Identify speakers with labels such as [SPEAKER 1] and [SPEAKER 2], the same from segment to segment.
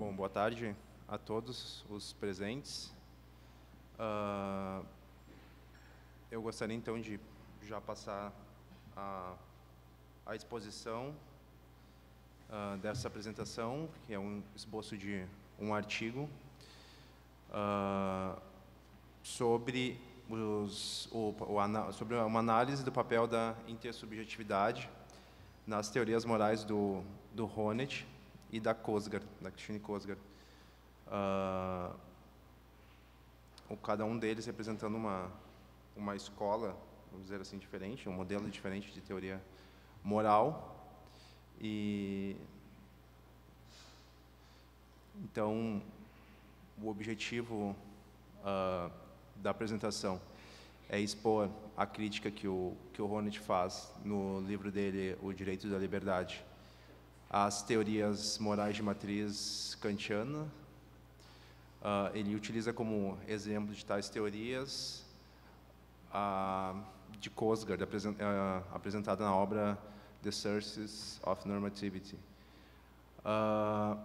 [SPEAKER 1] Bom, boa tarde a todos os presentes. Uh, eu gostaria então de já passar a, a exposição uh, dessa apresentação, que é um esboço de um artigo uh, sobre, os, o, o, sobre uma análise do papel da intersubjetividade nas teorias morais do, do Honneth, e da Kosgar, da Christine Kosgar. Uh, ah, cada um deles representando uma, uma escola, vamos dizer assim, diferente, um modelo diferente de teoria moral. E então o objetivo uh, da apresentação é expor a crítica que o que o Honneth faz no livro dele O Direito da Liberdade as teorias morais de matriz kantiana. Uh, ele utiliza como exemplo de tais teorias a de Kosgard, ah, apresentada na obra The Sources of Normativity. Uh,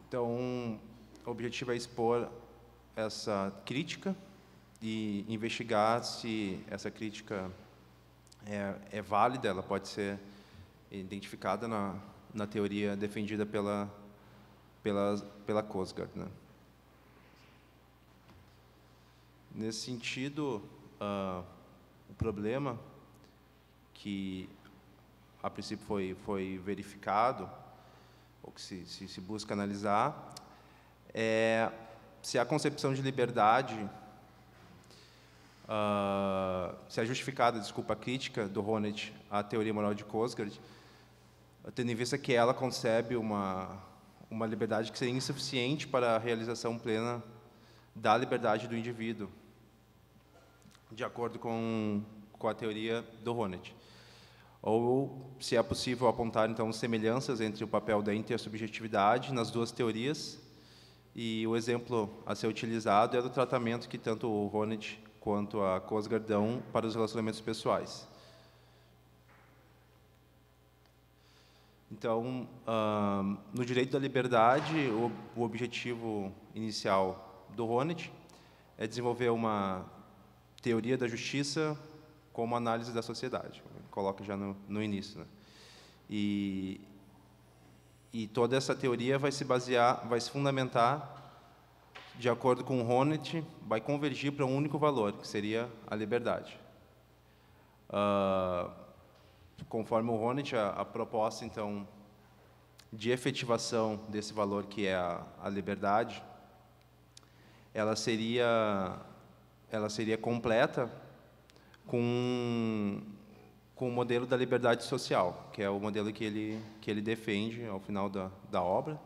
[SPEAKER 1] então, o objetivo é expor essa crítica e investigar se essa crítica é, é válida, ela pode ser identificada na, na teoria defendida pela, pela, pela Cosgard. Né? Nesse sentido, uh, o problema que a princípio foi, foi verificado, ou que se, se, se busca analisar, é se a concepção de liberdade Uh, se é justificada, desculpa, a crítica do Honneth à teoria moral de Kosgard, tendo em vista que ela concebe uma, uma liberdade que seria insuficiente para a realização plena da liberdade do indivíduo, de acordo com, com a teoria do Honneth. Ou, se é possível apontar, então, semelhanças entre o papel da intersubjetividade nas duas teorias, e o exemplo a ser utilizado é do tratamento que tanto o Honneth quanto a dão para os relacionamentos pessoais. Então, uh, no direito da liberdade, o, o objetivo inicial do Honneth é desenvolver uma teoria da justiça como análise da sociedade. Coloca já no, no início. Né? E, e toda essa teoria vai se basear, vai se fundamentar, de acordo com Honneth, vai convergir para um único valor, que seria a liberdade. Uh, conforme o Ronit, a, a, proposta, então, de efetivação desse valor que é a, a liberdade, ela seria, ela seria completa com, com o modelo da liberdade social, que é o modelo que ele, que ele defende ao final da, da obra.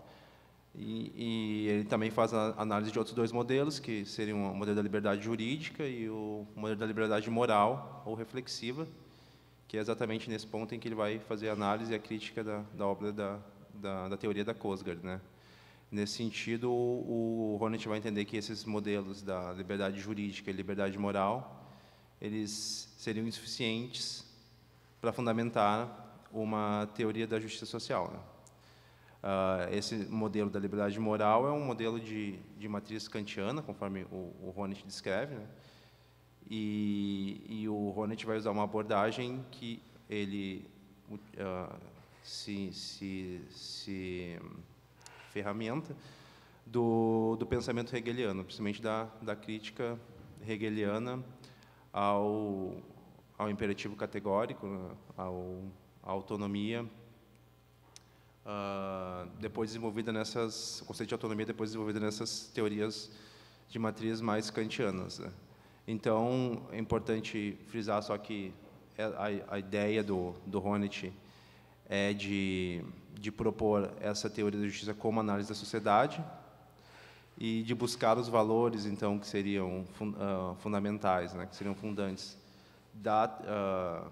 [SPEAKER 1] E, e, ele também faz a análise de outros dois modelos, que seriam o modelo da liberdade jurídica e o modelo da liberdade moral ou reflexiva, que é exatamente nesse ponto em que ele vai fazer a análise e a crítica da, da obra da, da, da, teoria da Kosgard. Né? Nesse sentido, o, Hornet vai entender que esses modelos da liberdade jurídica e liberdade moral, eles seriam insuficientes para fundamentar uma teoria da justiça social. Né? Uh, esse modelo da liberdade moral é um modelo de, de matriz kantiana, conforme o, o Hornet descreve, né? E, e o Ronet vai usar uma abordagem que ele uh, se, se, se ferramenta do, do pensamento hegeliano, principalmente da, da crítica hegeliana ao, ao imperativo categórico, à autonomia, uh, depois desenvolvida nessas, o conceito de autonomia depois desenvolvida nessas teorias de matriz mais kantianas. Né? Então, é importante frisar só que é, a, a ideia do, do Honneth é de, de propor essa teoria da justiça como análise da sociedade e de buscar os valores, então, que seriam fun, uh, fundamentais, né, que seriam fundantes da, uh,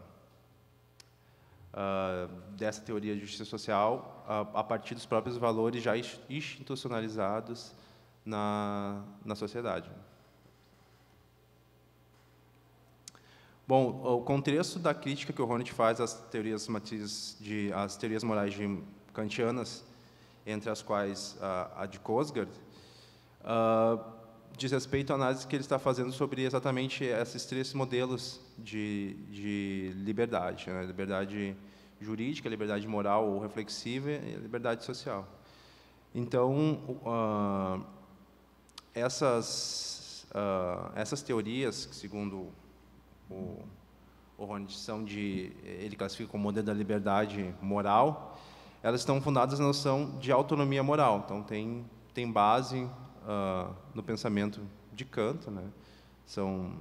[SPEAKER 1] uh, dessa teoria de justiça social a, a partir dos próprios valores já institucionalizados na, na sociedade. Bom, o contexto da crítica que o Hornet faz às teorias, matiz de, às teorias morais de kantianas, entre as quais a, a de Kosgard, uh, diz respeito à análise que ele está fazendo sobre exatamente esses três modelos de, de liberdade, né? liberdade jurídica, liberdade moral ou reflexiva e liberdade social. Então, uh, essas, uh, essas teorias, segundo o, o Horndição de, ele classifica como modelo da liberdade moral, elas estão fundadas na noção de autonomia moral. Então, tem, tem base uh, no pensamento de Kant. Né? São,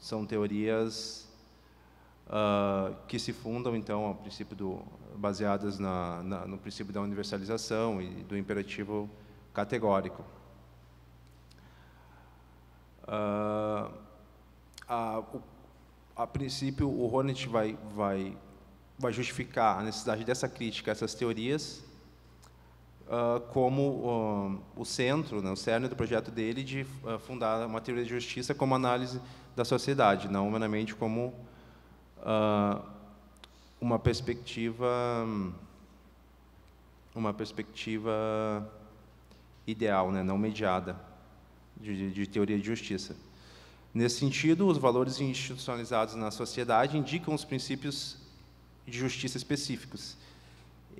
[SPEAKER 1] são teorias uh, que se fundam, então, ao princípio do, baseadas na, na, no princípio da universalização e do imperativo categórico. Uh, a, o a princípio, o Hornet vai, vai, vai justificar a necessidade dessa crítica a essas teorias uh, como uh, o centro, né, o cerne do projeto dele de uh, fundar uma teoria de justiça como análise da sociedade, não humanamente como uma perspectiva uma perspectiva ideal, né, não mediada de, de teoria de justiça. Nesse sentido, os valores institucionalizados na sociedade indicam os princípios de justiça específicos.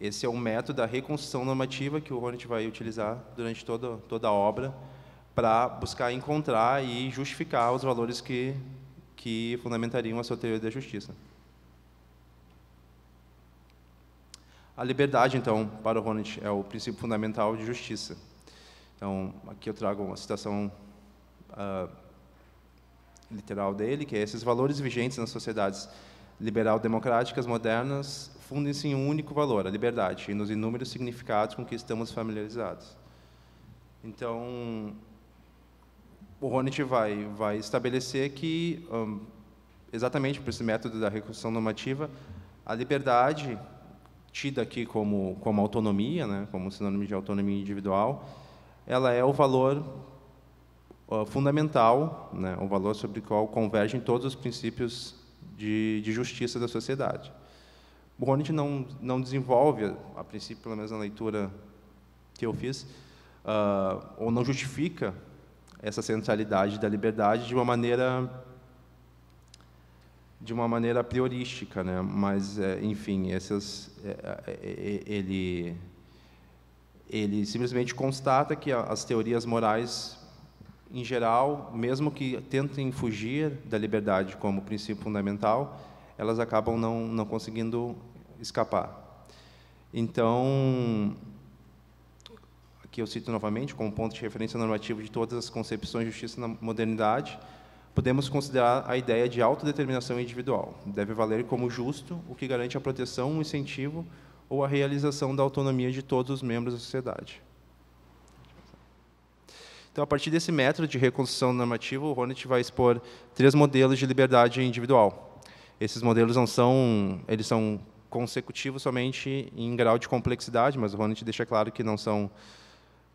[SPEAKER 1] Esse é um método da reconstrução normativa que o Ronit vai utilizar durante toda, toda a obra para buscar encontrar e justificar os valores que, que fundamentariam a sua teoria da justiça. A liberdade, então, para o Ronit, é o princípio fundamental de justiça. Então, aqui eu trago uma citação uh, literal dele, que é esses valores vigentes nas sociedades liberal-democráticas modernas fundem-se em um único valor, a liberdade, e nos inúmeros significados com que estamos familiarizados. Então, o Honneth vai, vai estabelecer que, um, exatamente por esse método da recursão normativa, a liberdade, tida aqui como, como autonomia, né, como sinônimo de autonomia individual, ela é o valor fundamental, né, um valor sobre o qual convergem todos os princípios de, de justiça da sociedade. Bonnet não, não desenvolve, a, a princípio, pelo menos na leitura que eu fiz, uh, ou não justifica essa centralidade da liberdade de uma maneira de uma maneira priorística, né? Mas é, enfim, essas é, é, ele ele simplesmente constata que as teorias morais em geral, mesmo que tentem fugir da liberdade como princípio fundamental, elas acabam não, não conseguindo escapar. Então, aqui eu cito novamente, como ponto de referência normativo de todas as concepções de justiça na modernidade, podemos considerar a ideia de autodeterminação individual. Deve valer como justo o que garante a proteção, o incentivo ou a realização da autonomia de todos os membros da sociedade. Então, a partir desse método de reconstrução normativa, o Hornet vai expor três modelos de liberdade individual. Esses modelos não são, eles são consecutivos somente em grau de complexidade, mas o Hornet deixa claro que não são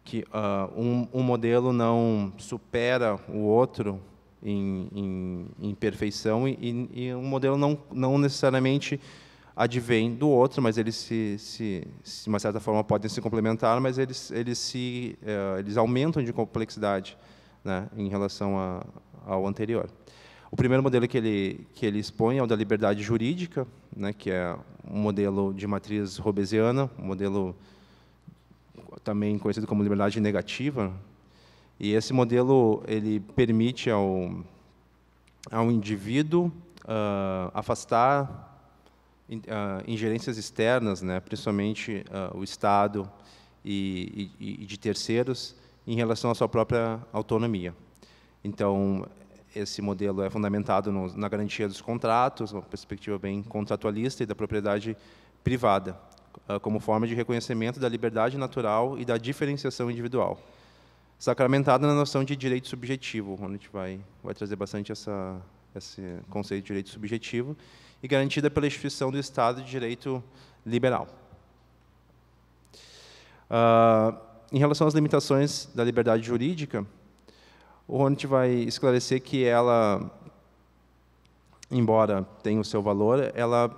[SPEAKER 1] que uh, um, um, modelo não supera o outro em, em, em perfeição e, e, um modelo não, não necessariamente advém do outro, mas eles se, se, se, de uma certa forma podem se complementar, mas eles eles se eh, eles aumentam de complexidade, né, em relação a, ao anterior. O primeiro modelo que ele que ele expõe é o da liberdade jurídica, né, que é um modelo de matriz robesiana, um modelo também conhecido como liberdade negativa. E esse modelo ele permite ao ao indivíduo uh, afastar ah, ingerências externas, né, principalmente uh, o Estado e, e, e, de terceiros, em relação à sua própria autonomia. Então, esse modelo é fundamentado no, na garantia dos contratos, uma perspectiva bem contratualista e da propriedade privada, uh, como forma de reconhecimento da liberdade natural e da diferenciação individual, sacramentada na noção de direito subjetivo, onde a gente vai, vai trazer bastante essa, esse conceito de direito subjetivo, e garantida pela instituição do Estado de Direito Liberal. Uh, em relação às limitações da liberdade jurídica, o Hornet vai esclarecer que ela, embora tenha o seu valor, ela,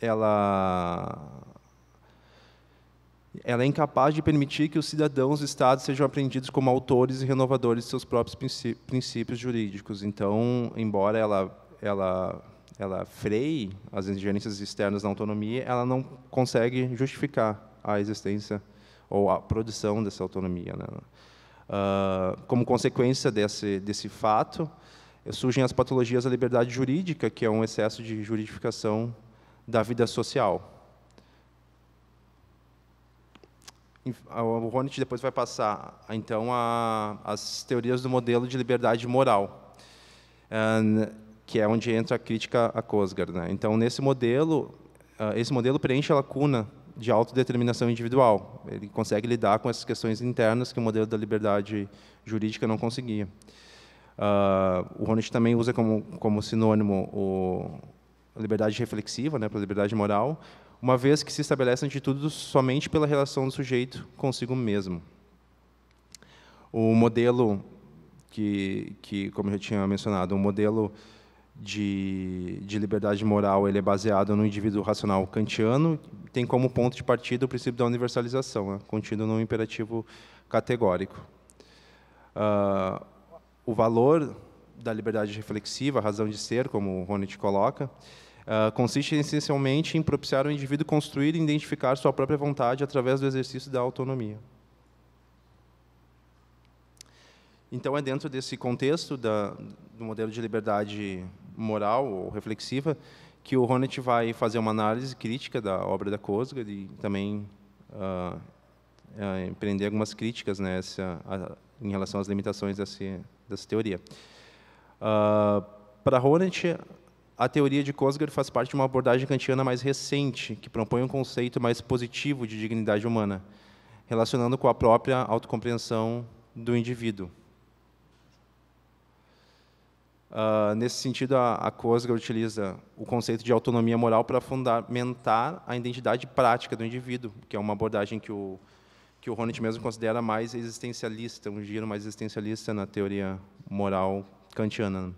[SPEAKER 1] ela, ela é incapaz de permitir que os cidadãos do Estado sejam apreendidos como autores e renovadores de seus próprios princípios jurídicos. Então, embora ela, ela ela freie as ingerências externas na autonomia, ela não consegue justificar a existência ou a produção dessa autonomia. Né? Uh, como consequência desse, desse fato, surgem as patologias da liberdade jurídica, que é um excesso de juridificação da vida social. Ah, o Hornet depois vai passar, então, a, as teorias do modelo de liberdade moral. And ah, que é onde entra a crítica a Cosgard. Né? Então, nesse modelo, uh, esse modelo preenche a lacuna de autodeterminação individual. Ele consegue lidar com essas questões internas que o modelo da liberdade jurídica não conseguia. Uh, o Honneth também usa como, como sinônimo o, a liberdade reflexiva, né, para a liberdade moral, uma vez que se estabelece, de tudo, somente pela relação do sujeito consigo mesmo. O modelo que, que como eu já tinha mencionado, o modelo de, de liberdade moral ele é baseado no indivíduo racional kantiano, tem como ponto de partida o princípio da universalização, né, contido num imperativo categórico. Uh, o valor da liberdade reflexiva, a razão de ser, como o coloca, uh, consiste essencialmente em propiciar o indivíduo construir e identificar sua própria vontade através do exercício da autonomia. Então, é dentro desse contexto da, do modelo de liberdade moral ou reflexiva que o Honneth vai fazer uma análise crítica da obra da Kosger e também uh, uh, empreender algumas críticas nessa, né, a, em relação às limitações dessa teoria. Uh, para Honneth, a teoria de Kosger faz parte de uma abordagem kantiana mais recente, que propõe um conceito mais positivo de dignidade humana, relacionando com a própria autocompreensão do indivíduo. Uh, nesse sentido, a, a utiliza o conceito de autonomia moral para fundamentar a identidade prática do indivíduo, que é uma abordagem que o, que o Honneth mesmo considera mais existencialista, um giro mais existencialista na teoria moral kantiana.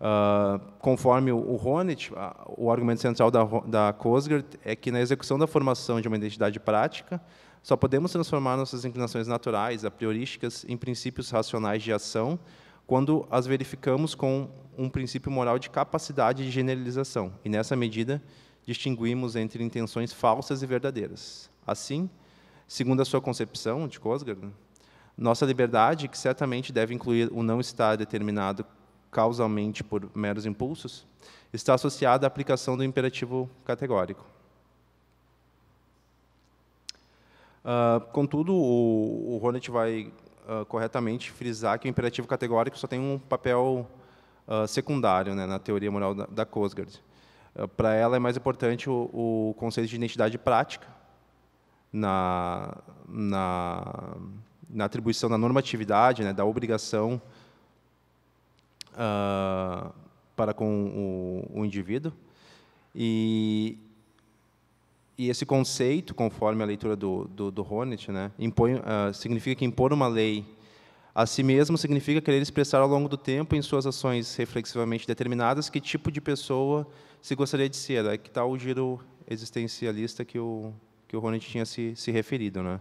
[SPEAKER 1] Uh, conforme o, o Honneth, o argumento central da, da Kosger é que na execução da formação de uma identidade prática, só podemos transformar nossas inclinações naturais, apriorísticas, em princípios racionais de ação quando as verificamos com um princípio moral de capacidade de generalização, e nessa medida distinguimos entre intenções falsas e verdadeiras. Assim, segundo a sua concepção de Kosger, nossa liberdade, que certamente deve incluir o não estar determinado causalmente por meros impulsos, está associada à aplicação do imperativo categórico. Uh, contudo, o, o Hornet vai uh, corretamente frisar que o imperativo categórico só tem um papel uh, secundário né, na teoria moral da, da Uh, ah, Para ela é mais importante o, o, conceito de identidade prática na, na, na atribuição da normatividade, né, da obrigação para com o, o indivíduo. E, e esse conceito, conforme a leitura do, do, do né, impõe, uh, significa que impor uma lei a si mesmo significa querer expressar ao longo do tempo em suas ações reflexivamente determinadas que tipo de pessoa se gostaria de ser. Aí é que está o giro existencialista que o, que o Honneth tinha se, se referido. Né?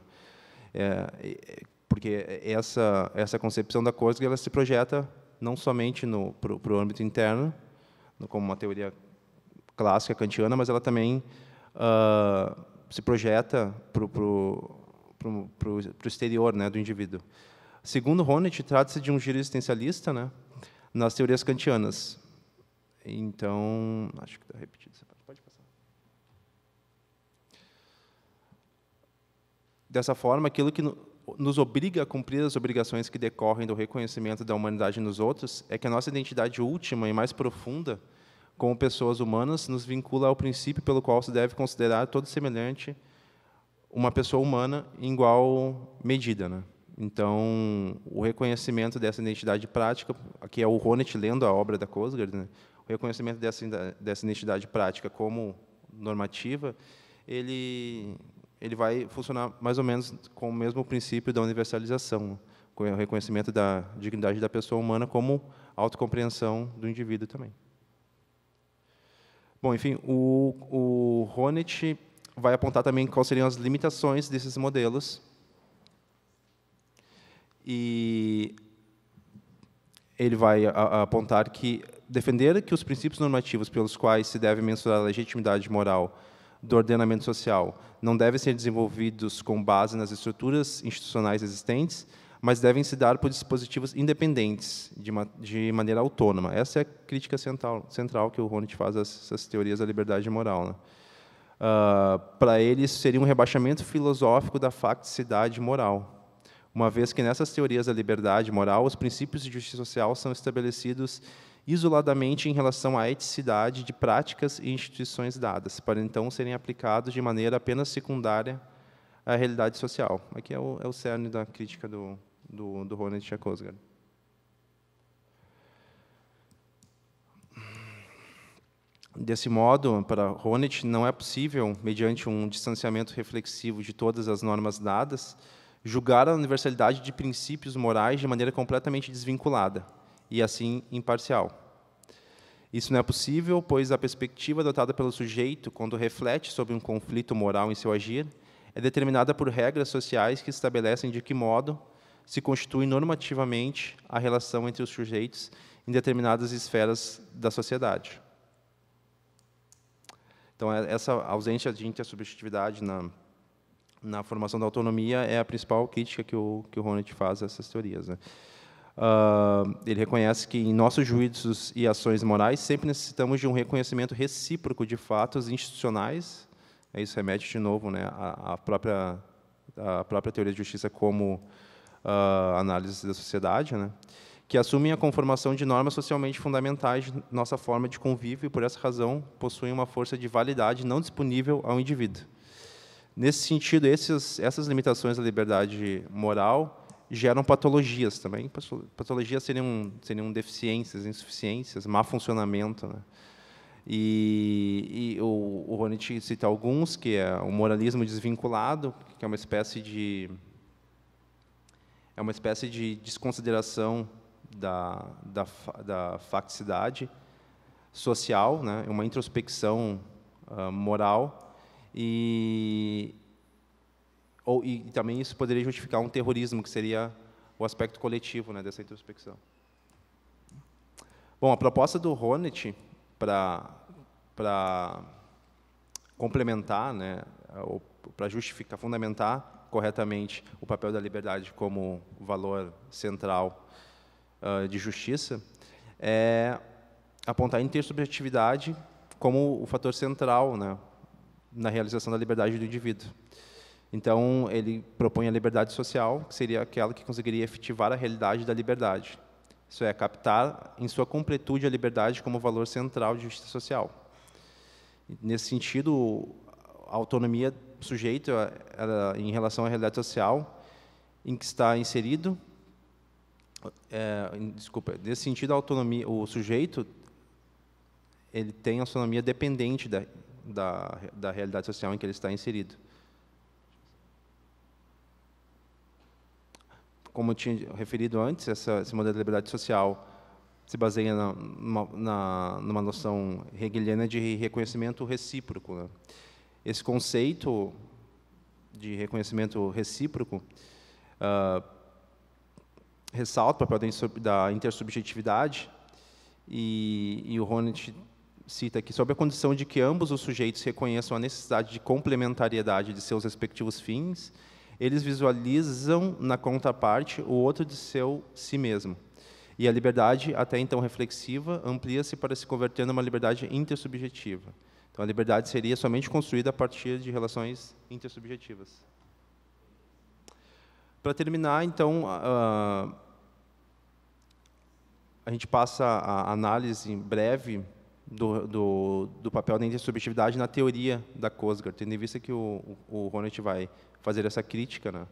[SPEAKER 1] É, porque essa, essa concepção da coisa ela se projeta não somente para o âmbito interno, como uma teoria clássica kantiana, mas ela também uh, se projeta para o exterior né, do indivíduo. Segundo Honneth, trata-se de um giro existencialista né, nas teorias kantianas. Então, acho que está repetido Pode passar. Dessa forma, aquilo que nos obriga a cumprir as obrigações que decorrem do reconhecimento da humanidade nos outros é que a nossa identidade última e mais profunda como pessoas humanas, nos vincula ao princípio pelo qual se deve considerar todo semelhante uma pessoa humana em igual medida. Né? Então, o reconhecimento dessa identidade prática, aqui é o Honneth lendo a obra da Kosger, né? o reconhecimento dessa, dessa identidade prática como normativa, ele, ele vai funcionar mais ou menos com o mesmo princípio da universalização, com o reconhecimento da dignidade da pessoa humana como autocompreensão do indivíduo também. Bom, enfim, o, o vai apontar também quais seriam as limitações desses modelos. E ele vai apontar que defender que os princípios normativos pelos quais se deve mensurar a legitimidade moral do ordenamento social não devem ser desenvolvidos com base nas estruturas institucionais existentes, mas devem se dar por dispositivos independentes, de, ma de maneira autônoma. Essa é a crítica central, central que o Honneth faz a essas teorias da liberdade moral. Né? Uh, ah, Para ele, isso seria um rebaixamento filosófico da facticidade moral, uma vez que nessas teorias da liberdade moral, os princípios de justiça social são estabelecidos isoladamente em relação à eticidade de práticas e instituições dadas, para então serem aplicados de maneira apenas secundária à realidade social. Aqui é o, é o cerne da crítica do, do, do Ronald Chakosgar. Desse modo, para Honneth, não é possível, mediante um distanciamento reflexivo de todas as normas dadas, julgar a universalidade de princípios morais de maneira completamente desvinculada e, assim, imparcial. Isso não é possível, pois a perspectiva adotada pelo sujeito quando reflete sobre um conflito moral em seu agir é determinada por regras sociais que estabelecem de que modo se constitui normativamente a relação entre os sujeitos em determinadas esferas da sociedade. Então, é, essa ausência de intersubjetividade na, na formação da autonomia é a principal crítica que o, que o Honneth faz a essas teorias. Né? Uh, ele reconhece que em nossos juízos e ações morais sempre necessitamos de um reconhecimento recíproco de fatos institucionais. Isso remete de novo né, à, própria, à própria teoria de justiça como uh, análise da sociedade, né? que assumem a conformação de normas socialmente fundamentais de nossa forma de convívio e, por essa razão, possuem uma força de validade não disponível ao indivíduo. Nesse sentido, esses, essas limitações à liberdade moral geram patologias também. Patologias seriam, seriam deficiências, insuficiências, má funcionamento. Né? E, e, o, o Ronit cita alguns, que é o moralismo desvinculado, que é uma espécie de é uma espécie de desconsideração da, da, da facticidade social, né? É uma introspecção uh, moral, e, ou, e também isso poderia justificar um terrorismo, que seria o aspecto coletivo né, dessa introspecção. Bom, a proposta do Honneth para complementar, né, para justificar, fundamentar corretamente o papel da liberdade como valor central uh, de justiça, é apontar a intersubjetividade como o fator central né, na realização da liberdade do indivíduo. Então, ele propõe a liberdade social, que seria aquela que conseguiria efetivar a realidade da liberdade. Isso é, captar em sua completude a liberdade como valor central de justiça social. Nesse sentido, a autonomia sujeito a, a, em relação à realidade social em que está inserido. É, desculpa, nesse sentido, a autonomia, o sujeito ele tem autonomia dependente da, da, da realidade social em que ele está inserido. Como eu tinha referido antes, essa, esse modelo de liberdade social se baseia na, numa, na, numa noção hegeliana de reconhecimento recíproco. Né? esse conceito de reconhecimento recíproco uh, ressalta o papel da intersubjetividade, e, e o Ronit cita aqui, sob a condição de que ambos os sujeitos reconheçam a necessidade de complementariedade de seus respectivos fins, eles visualizam na contraparte o outro de seu si mesmo. E a liberdade, até então reflexiva, amplia-se para se converter numa liberdade intersubjetiva. Então, a liberdade seria somente construída a partir de relações intersubjetivas. Para terminar, então, uh, a gente passa a análise breve do, do, do, papel da intersubjetividade na teoria da Kosger, tendo em vista que o, o, vai fazer essa crítica, né,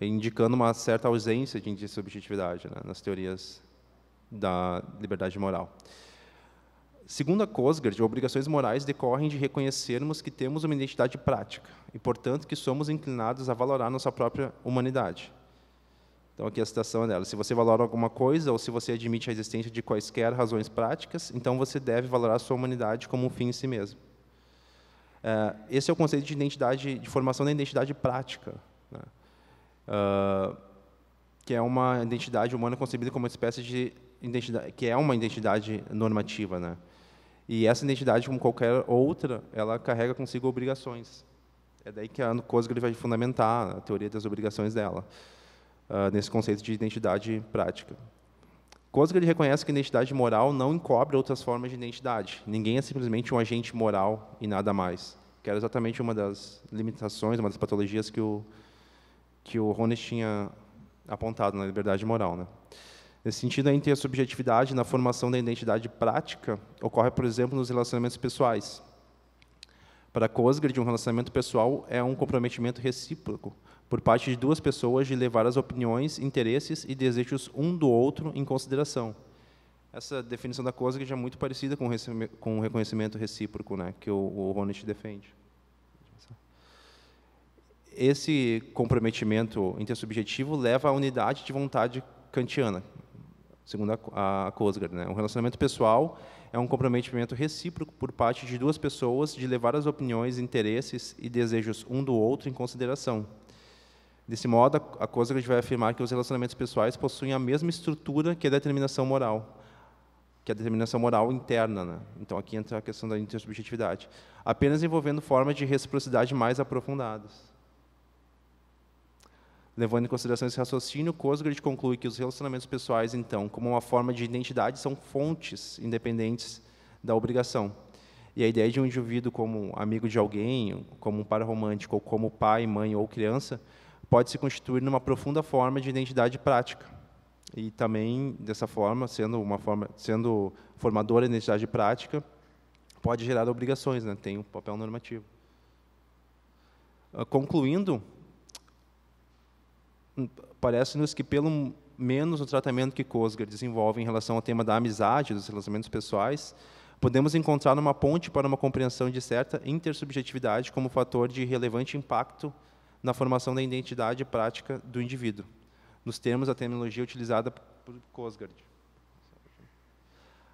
[SPEAKER 1] indicando uma certa ausência de intersubjetividade né, nas teorias da liberdade moral. Segundo a Cosgard, obrigações morais decorrem de reconhecermos que temos uma identidade prática e, portanto, que somos inclinados a valorar nossa própria humanidade. Então, aqui a citação é dela. Se você valora alguma coisa ou se você admite a existência de quaisquer razões práticas, então você deve valorar sua humanidade como um fim em si mesmo. Uh, esse é o conceito de identidade, de formação da identidade prática, né? uh, que é uma identidade humana concebida como uma espécie de identidade, que é uma identidade normativa, né? E essa identidade, como qualquer outra, ela carrega consigo obrigações. É daí que a Kozg vai fundamentar a teoria das obrigações dela, uh, nesse conceito de identidade prática. Kozg reconhece que a identidade moral não encobre outras formas de identidade. Ninguém é simplesmente um agente moral e nada mais. Que era exatamente uma das limitações, uma das patologias que o que o Rones tinha apontado na liberdade moral, né? Nesse sentido, a intersubjetividade na formação da identidade prática ocorre, por exemplo, nos relacionamentos pessoais. Para Cosgrid, um relacionamento pessoal é um comprometimento recíproco por parte de duas pessoas de levar as opiniões, interesses e desejos um do outro em consideração. Essa definição da Cosgrid é muito parecida com o reconhecimento recíproco né, que o, o Ronit defende. Esse comprometimento intersubjetivo leva à unidade de vontade kantiana, segundo a, a Cosgar. Né? Um relacionamento pessoal é um comprometimento recíproco por parte de duas pessoas de levar as opiniões, interesses e desejos um do outro em consideração. Desse modo, a Cosgrave vai afirmar que os relacionamentos pessoais possuem a mesma estrutura que a determinação moral, que a determinação moral interna. Né? Então, aqui entra a questão da intersubjetividade. Apenas envolvendo formas de reciprocidade mais aprofundadas. Levando em consideração esse raciocínio, Cosgrid conclui que os relacionamentos pessoais, então, como uma forma de identidade, são fontes independentes da obrigação. E a ideia de um indivíduo como amigo de alguém, como um par romântico, ou como pai, mãe ou criança, pode se constituir numa profunda forma de identidade prática. E também, dessa forma, sendo uma forma, sendo formadora de identidade prática, pode gerar obrigações, né? tem um papel normativo. Ah, concluindo, parece-nos que pelo menos o tratamento que Kosger desenvolve em relação ao tema da amizade, dos relacionamentos pessoais, podemos encontrar uma ponte para uma compreensão de certa intersubjetividade como fator de relevante impacto na formação da identidade prática do indivíduo, nos termos da terminologia utilizada por Kosger.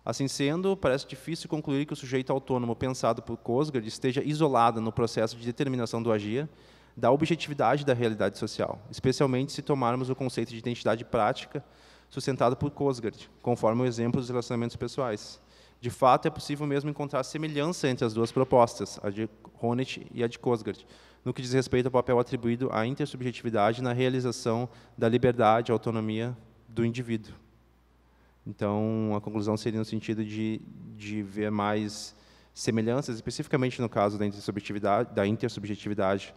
[SPEAKER 1] Assim sendo, parece difícil concluir que o sujeito autônomo pensado por Kosger esteja isolado no processo de determinação do agir, da objetividade da realidade social, especialmente se tomarmos o conceito de identidade prática sustentado por Kosgard, conforme o exemplo dos relacionamentos pessoais. De fato, é possível mesmo encontrar semelhança entre as duas propostas, a de Honneth e a de Kosgard, no que diz respeito ao papel atribuído à intersubjetividade na realização da liberdade e autonomia do indivíduo. Então, a conclusão seria no sentido de, de ver mais semelhanças, especificamente no caso da intersubjetividade, da intersubjetividade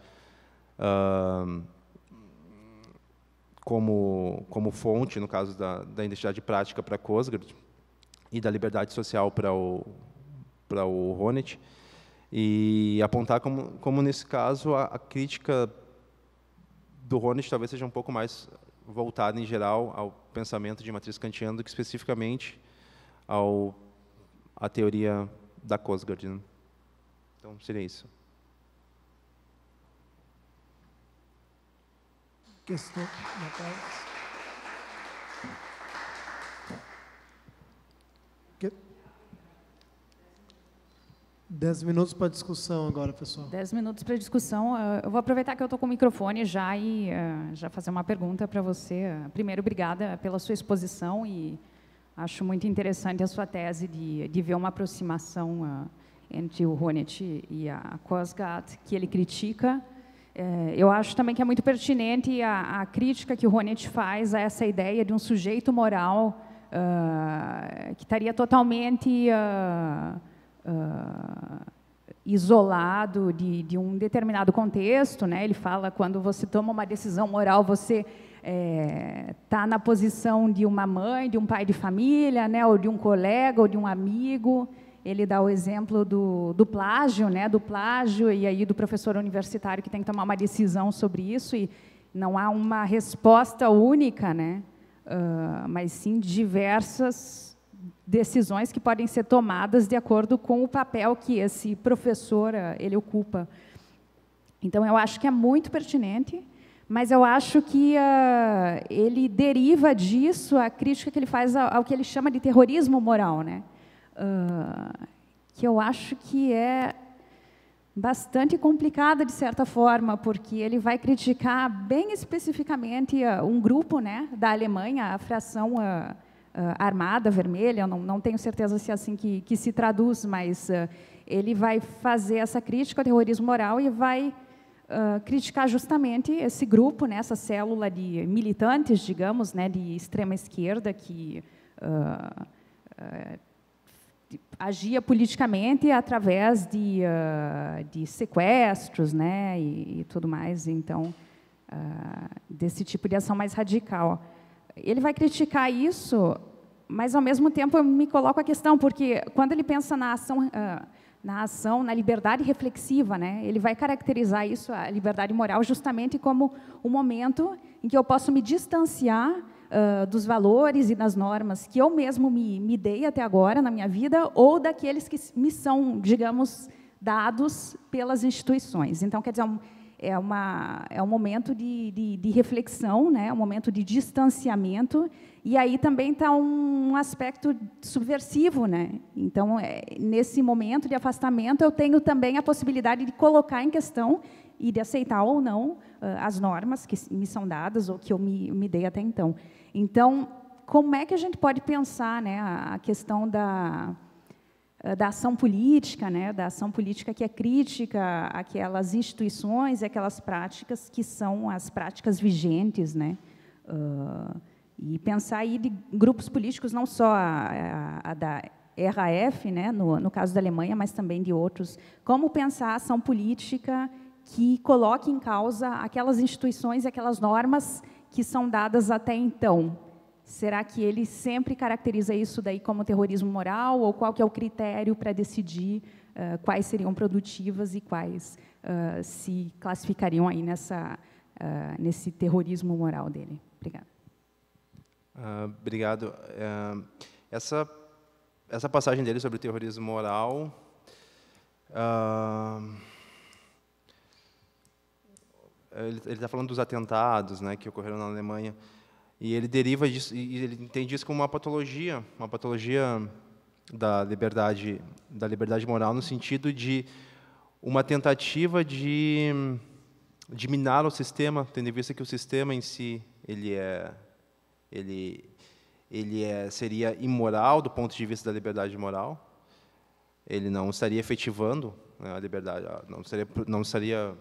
[SPEAKER 1] como, como fonte, no caso da, da identidade prática para Cosgrid e da liberdade social para o, para o Honneth, e apontar como, como nesse caso, a, a crítica do Honneth talvez seja um pouco mais voltada, em geral, ao pensamento de matriz kantiana do que especificamente ao, à teoria da Cosgard. Né? Então, seria isso. questão da paz.
[SPEAKER 2] Dez minutos para discussão agora, pessoal.
[SPEAKER 3] Dez minutos para discussão. Eu vou aproveitar que eu estou com o microfone já e eh, já fazer uma pergunta para você. Primeiro, obrigada pela sua exposição e acho muito interessante a sua tese de, de ver uma aproximação eh, entre o Honneth e a Cosgat, que ele critica, é, eu acho também que é muito pertinente a, a crítica que o Ronet faz a essa ideia de um sujeito moral uh, que estaria totalmente uh, uh, isolado de, de, um determinado contexto. Né? Ele fala quando você toma uma decisão moral, você está é, tá na posição de uma mãe, de um pai de família, né? ou de um colega, ou de um amigo ele dá o exemplo do, do plágio, né, do plágio e aí do professor universitário que tem que tomar uma decisão sobre isso e não há uma resposta única, né, uh, mas sim diversas decisões que podem ser tomadas de acordo com o papel que esse professor ah, ele ocupa. Então eu acho que é muito pertinente, mas eu acho que uh, ele deriva disso a crítica que ele faz ao, ao que ele chama de terrorismo moral, né? uh, que eu acho que é bastante complicada de certa forma, porque ele vai criticar bem especificamente uh, um grupo, né, da Alemanha, a fração uh, armada vermelha. não, não, tenho certeza se é assim que, que se traduz, mas ele vai fazer essa crítica ao terrorismo moral e vai Uh, criticar justamente esse grupo, né, essa célula de militantes, digamos, né, de extrema esquerda que uh, uh, agia politicamente através de, uh, de sequestros né, e, e, tudo mais, então, uh, desse tipo de ação mais radical. Ele vai criticar isso, mas, ao mesmo tempo, eu me coloco a questão, porque quando ele pensa na ação, uh, na ação, na liberdade reflexiva, né, ele vai caracterizar isso, a liberdade moral, justamente como o um momento em que eu posso me distanciar ah, dos valores e das normas que eu mesmo me, me dei até agora na minha vida ou daqueles que me são, digamos, dados pelas instituições. Então, quer dizer, é, é uma, é um momento de, de, de reflexão, né? É um momento de distanciamento, e aí também está um aspecto subversivo. Né? Então, é, nesse momento de afastamento, eu tenho também a possibilidade de colocar em questão e de aceitar ou não uh, as normas que me são dadas ou que eu me, me dei até então. Então, como é que a gente pode pensar né, a questão da, eh, da ação política, né, da ação política que é crítica àquelas instituições e aquelas práticas que são as práticas vigentes, né, uh, e pensar aí de grupos políticos, não só a, a, a da RAF, né, no, no caso da Alemanha, mas também de outros, como pensar a ação política que coloque em causa aquelas instituições e aquelas normas que são dadas até então. Será que ele sempre caracteriza isso daí como terrorismo moral ou qual que é o critério para decidir uh, quais seriam produtivas e quais uh, se classificariam aí nessa uh, nesse terrorismo moral dele? Obrigada.
[SPEAKER 1] Ah, obrigado. essa essa passagem dele sobre o terrorismo moral ah, ele está falando dos atentados né, que ocorreram na Alemanha, e ele deriva disso, e ele entende isso como uma patologia, uma patologia da liberdade, da liberdade moral no sentido de uma tentativa de, de minar o sistema, tendo em vista que o sistema em si ele é ele ele é, seria imoral do ponto de vista da liberdade moral. Ele não estaria efetivando né, a liberdade, não não estaria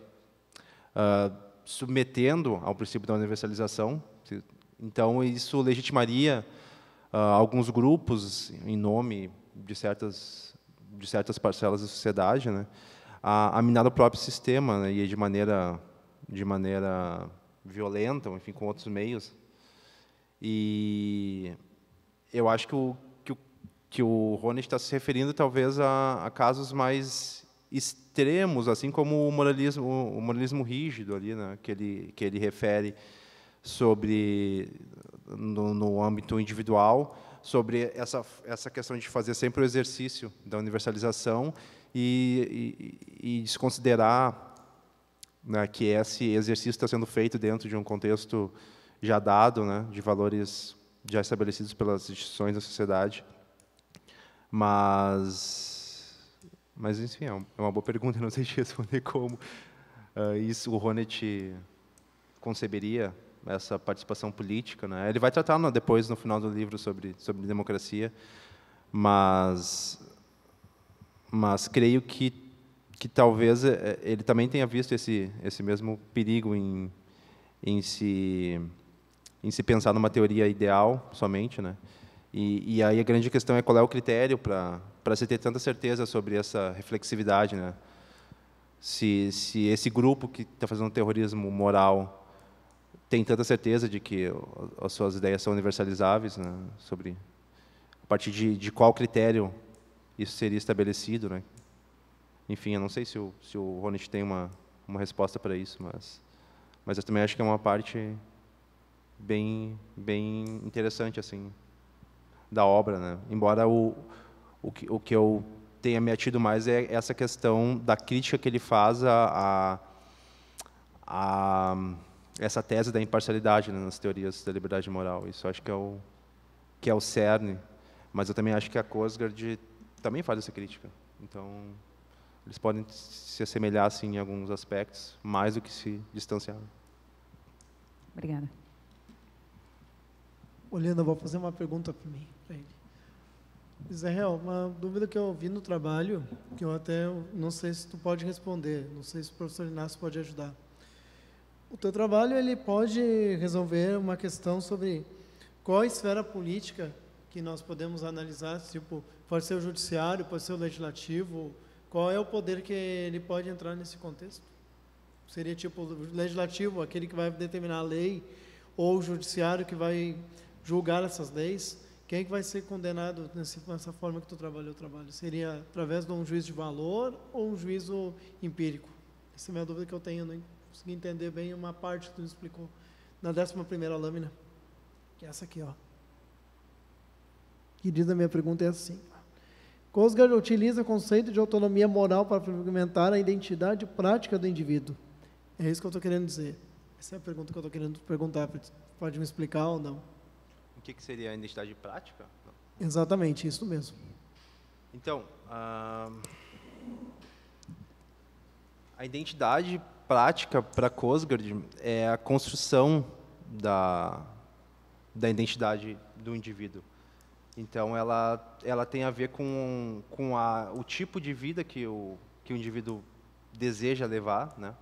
[SPEAKER 1] ah, submetendo ao princípio da universalização. Então, isso legitimaria uh, alguns grupos, em nome de certas, de certas parcelas da sociedade, né, a, a minar o próprio sistema, né, e de maneira, de maneira violenta, enfim, com outros meios. E eu acho que o, que o, que o Rony está se referindo, talvez, a, a casos mais extremos extremos, assim como o moralismo, o moralismo rígido ali, né, que, ele, que ele refere sobre no, no âmbito individual, sobre essa, essa questão de fazer sempre o exercício da universalização e, e, e desconsiderar né, que esse exercício está sendo feito dentro de um contexto já dado, né, de valores já estabelecidos pelas instituições da sociedade. Mas mas, enfim, é, é uma boa pergunta, não sei te responder como. Uh, isso, o Ronet conceberia essa participação política. Né? Ele vai tratar no, depois, no final do livro, sobre, sobre democracia, mas, mas creio que, que talvez eh, eh, ele também tenha visto esse, esse mesmo perigo em, em, se, em se pensar numa teoria ideal somente, né? E, e, aí a grande questão é qual é o critério para se ter tanta certeza sobre essa reflexividade, né? Se, se esse grupo que está fazendo terrorismo moral tem tanta certeza de que as suas ideias são universalizáveis, né? Sobre a partir de, de qual critério isso seria estabelecido, né? Enfim, eu não sei se o, se o Ronit tem uma, uma resposta para isso, mas, mas eu também acho que é uma parte bem, bem interessante, assim, da obra. Né? Embora o, o, que, o que eu tenha me atido mais é essa questão da crítica que ele faz a, a, a essa tese da imparcialidade né, nas teorias da liberdade moral. Isso acho que é o que é o cerne, mas eu também acho que a Cosgard também faz essa crítica. Então, eles podem se assemelhar assim, em alguns aspectos, mais do que se distanciar.
[SPEAKER 3] Obrigada.
[SPEAKER 2] Olhando, vou fazer uma pergunta para mim ele. Israel, é uma dúvida que eu ouvi no trabalho, que eu até não sei se tu pode responder, não sei se o professor Inácio pode ajudar. O teu trabalho ele pode resolver uma questão sobre qual esfera política que nós podemos analisar, tipo, pode ser o judiciário, pode ser o legislativo, qual é o poder que ele pode entrar nesse contexto? Seria tipo o legislativo, aquele que vai determinar a lei, ou o judiciário que vai julgar essas leis? Quem é que vai ser condenado nessa forma que tu trabalhou o trabalho? Seria através de um juízo de valor ou um juízo empírico? Essa é a minha dúvida que eu tenho, não consegui entender bem uma parte que tu explicou na 11 lâmina, que é essa aqui, ó. Que diz a minha pergunta é assim: Kosgar utiliza o conceito de autonomia moral para fragmentar a identidade prática do indivíduo. É isso que eu estou querendo dizer. Essa é a pergunta que eu estou querendo perguntar. Pode me explicar ou não?
[SPEAKER 1] O que, que seria a identidade prática?
[SPEAKER 2] Exatamente, isso mesmo.
[SPEAKER 1] Então, a, a identidade prática para Cosgard é a construção da, da identidade do indivíduo. Então, ela, ela tem a ver com, com a, o tipo de vida que o, que o indivíduo deseja levar, né?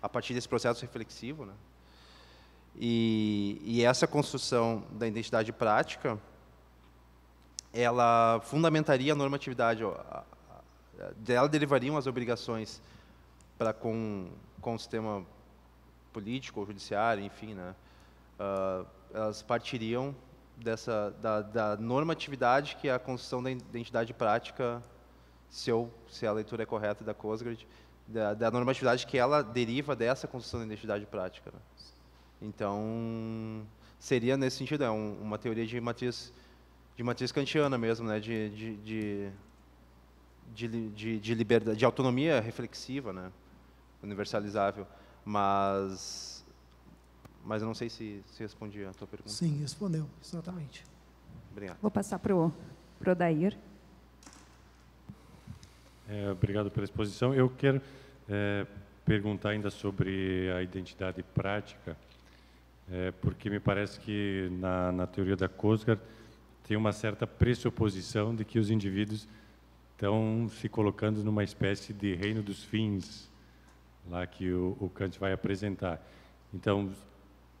[SPEAKER 1] a partir desse processo reflexivo. Né? E, e essa construção da identidade prática, ela fundamentaria a normatividade, dela derivariam as obrigações para com, com o sistema político ou judiciário, enfim, né? Uh, elas partiriam dessa da, da, normatividade que é a construção da identidade prática, se, eu, se a leitura é correta da Cosgrid, da, da normatividade que ela deriva dessa construção da identidade prática. Né? Então, seria nesse sentido, é uma teoria de matriz, de matriz kantiana mesmo, né? de, de, de de, de, de, liberdade, de autonomia reflexiva, né? universalizável, mas mas eu não sei se, se respondi a tua pergunta. Sim,
[SPEAKER 3] respondeu, exatamente. Obrigado. Vou passar para o Odair.
[SPEAKER 1] É, obrigado pela
[SPEAKER 4] exposição. Eu quero é, perguntar ainda sobre a identidade prática é, porque me parece que na, na teoria da Kosgard tem uma certa pressuposição de que os indivíduos estão se colocando numa espécie de reino dos fins, lá que o, o Kant vai apresentar. Então,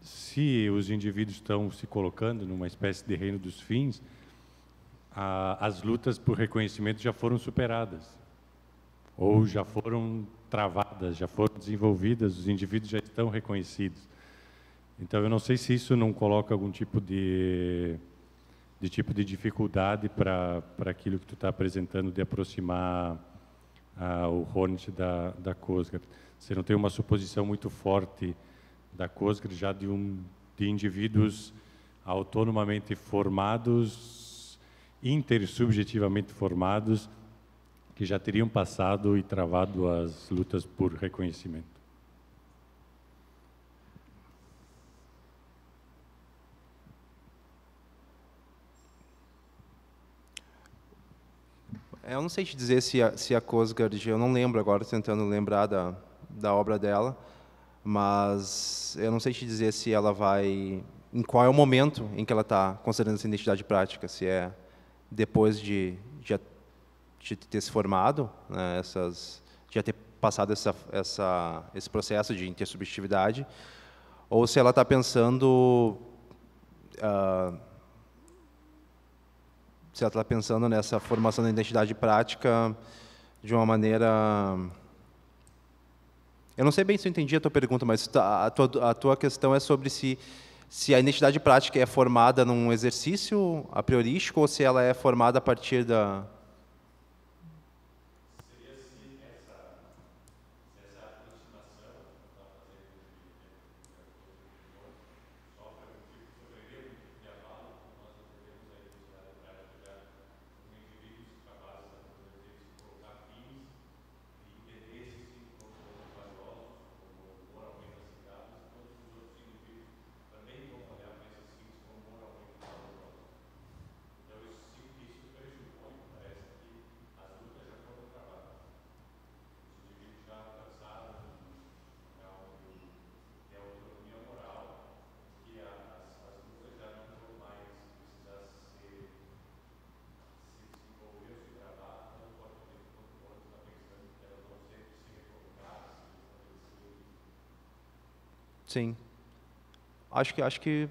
[SPEAKER 4] se os indivíduos estão se colocando numa espécie de reino dos fins, a, as lutas por reconhecimento já foram superadas, ou já foram travadas, já foram desenvolvidas, os indivíduos já estão reconhecidos. Então, eu não sei se isso não coloca algum tipo de, de tipo de dificuldade para aquilo que tu está apresentando de aproximar o Hornet da, da Cosgar. Você não tem uma suposição muito forte da Cosgar já de, um, de indivíduos autonomamente formados, intersubjetivamente formados, que já teriam passado e travado as lutas por reconhecimento.
[SPEAKER 1] É, eu não sei te dizer se a, se a Cosgard, eu não lembro agora, tentando lembrar da, da obra dela, mas eu não sei te dizer se ela vai. em qual é o momento em que ela está considerando essa identidade prática, se é depois de, de, de ter se formado, né, essas, já ter passado essa, essa, esse processo de intersubjetividade, ou se ela está pensando. Uh, se ela está pensando nessa formação da identidade prática de uma maneira. Eu não sei bem se eu entendi a tua pergunta, mas tá, a tua, a tua questão é sobre se, se a identidade prática é formada num exercício a priorístico ou se ela é formada a partir da, Sim. Acho que acho que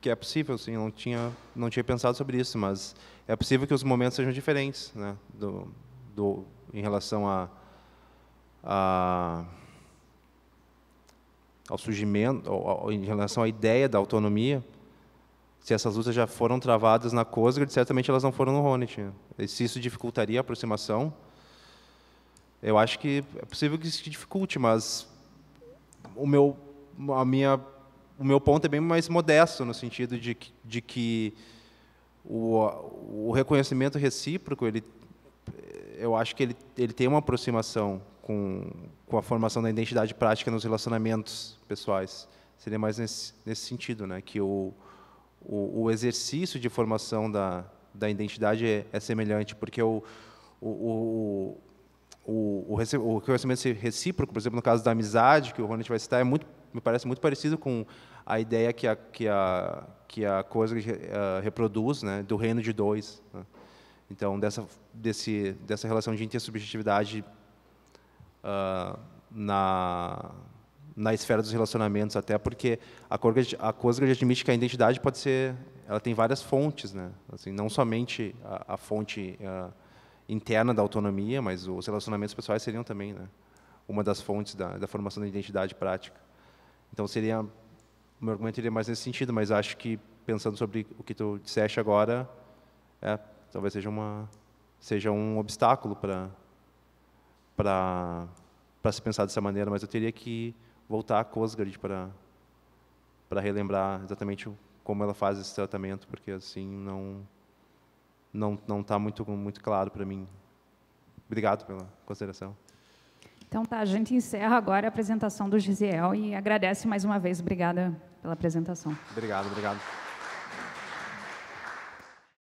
[SPEAKER 1] que é possível, sim. Não tinha não tinha pensado sobre isso, mas é possível que os momentos sejam diferentes, né? Do, do em relação a, a ao surgimento, ou em relação à ideia da autonomia, se essas lutas já foram travadas na Cosgrave, certamente elas não foram no Ronit Se isso dificultaria a aproximação, eu acho que é possível que isso dificulte, mas o meu a minha, o meu ponto é bem mais modesto, no sentido de, de que o, o reconhecimento recíproco, ele, eu acho que ele, ele tem uma aproximação com, com a formação da identidade prática nos relacionamentos pessoais. Seria mais nesse, nesse sentido, né? que o, o, o exercício de formação da, da identidade é, é semelhante, porque o, o, o, o, o, reconhecimento recíproco, por exemplo, no caso da amizade, que o Ronald vai citar, é muito me parece muito parecido com a ideia que a, que a, que a coisa uh, reproduz né, do reino de dois. Né? Então, dessa, desse, dessa relação de intersubjetividade uh, na, na esfera dos relacionamentos, até porque a coisa, a coisa admite que é a identidade pode ser, ela tem várias fontes, né? assim, não somente a, a fonte uh, interna da autonomia, mas os relacionamentos pessoais seriam também né? uma das fontes da, da formação da identidade prática. Então seria o meu argumento iria mais nesse sentido, mas acho que pensando sobre o que tu disseste agora, é, talvez seja uma seja um obstáculo para para para se pensar dessa maneira, mas eu teria que voltar a Cosgard para para relembrar exatamente como ela faz esse tratamento, porque assim não não não está muito muito claro para mim. Obrigado pela consideração.
[SPEAKER 3] Então tá, a gente encerra agora a apresentação do Gisiel e agradece mais uma vez. Obrigada pela apresentação. Obrigado, obrigado.